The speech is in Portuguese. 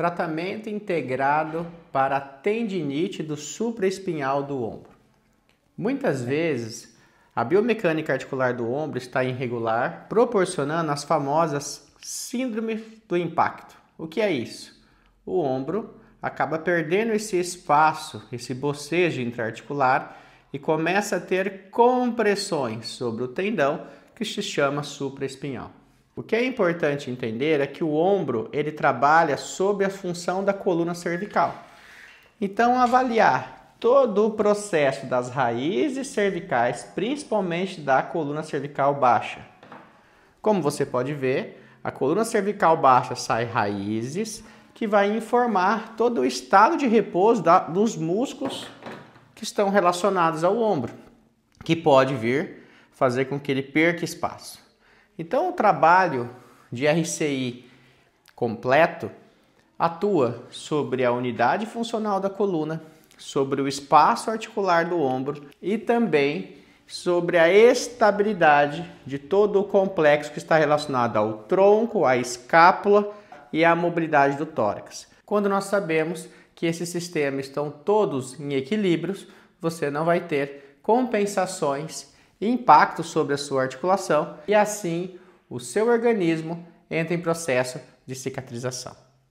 Tratamento integrado para a tendinite do supraespinhal do ombro. Muitas vezes, a biomecânica articular do ombro está irregular, proporcionando as famosas síndromes do impacto. O que é isso? O ombro acaba perdendo esse espaço, esse bocejo intraarticular e começa a ter compressões sobre o tendão que se chama supraespinhal. O que é importante entender é que o ombro ele trabalha sob a função da coluna cervical. Então, avaliar todo o processo das raízes cervicais, principalmente da coluna cervical baixa. Como você pode ver, a coluna cervical baixa sai raízes que vai informar todo o estado de repouso da, dos músculos que estão relacionados ao ombro, que pode vir fazer com que ele perca espaço. Então, o trabalho de RCI completo atua sobre a unidade funcional da coluna, sobre o espaço articular do ombro e também sobre a estabilidade de todo o complexo que está relacionado ao tronco, à escápula e à mobilidade do tórax. Quando nós sabemos que esses sistemas estão todos em equilíbrios, você não vai ter compensações impacto sobre a sua articulação, e assim o seu organismo entra em processo de cicatrização.